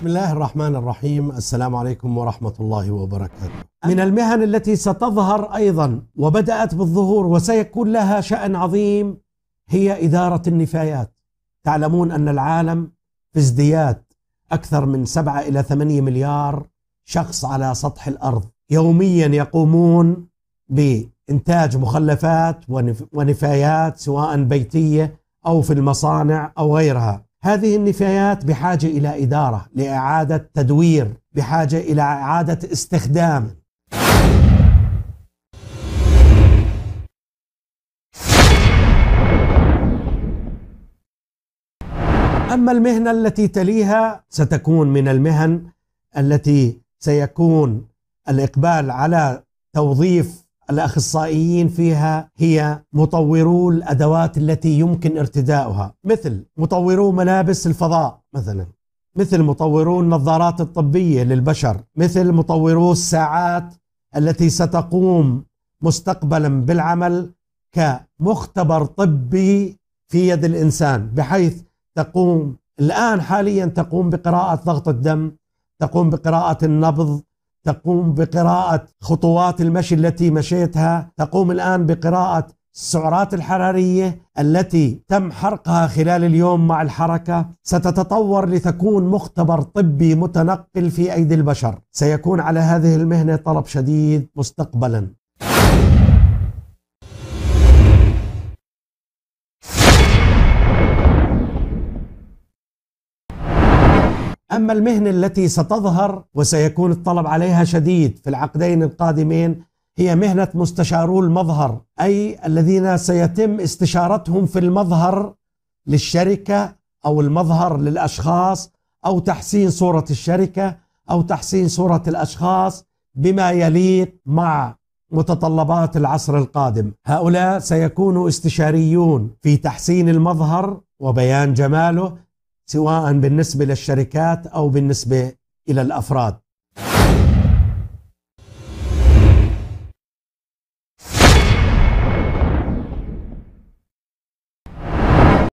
بسم الله الرحمن الرحيم السلام عليكم ورحمة الله وبركاته من المهن التي ستظهر أيضا وبدأت بالظهور وسيكون لها شأن عظيم هي إدارة النفايات تعلمون أن العالم في ازدياد أكثر من سبعة إلى ثمانية مليار شخص على سطح الأرض يوميا يقومون بإنتاج مخلفات ونفايات سواء بيتية أو في المصانع أو غيرها هذه النفايات بحاجه الى اداره لاعاده تدوير بحاجه الى اعاده استخدام اما المهنه التي تليها ستكون من المهن التي سيكون الاقبال على توظيف الأخصائيين فيها هي مطورو الأدوات التي يمكن ارتداؤها مثل مطورو ملابس الفضاء مثلا مثل مطورو النظارات الطبية للبشر مثل مطورو الساعات التي ستقوم مستقبلا بالعمل كمختبر طبي في يد الإنسان بحيث تقوم الآن حاليا تقوم بقراءة ضغط الدم تقوم بقراءة النبض تقوم بقراءة خطوات المشي التي مشيتها تقوم الآن بقراءة السعرات الحرارية التي تم حرقها خلال اليوم مع الحركة ستتطور لتكون مختبر طبي متنقل في أيدي البشر سيكون على هذه المهنة طلب شديد مستقبلا أما المهنة التي ستظهر وسيكون الطلب عليها شديد في العقدين القادمين هي مهنة مستشارو المظهر أي الذين سيتم استشارتهم في المظهر للشركة أو المظهر للأشخاص أو تحسين صورة الشركة أو تحسين صورة الأشخاص بما يليق مع متطلبات العصر القادم هؤلاء سيكونوا استشاريون في تحسين المظهر وبيان جماله سواء بالنسبه للشركات او بالنسبه الى الافراد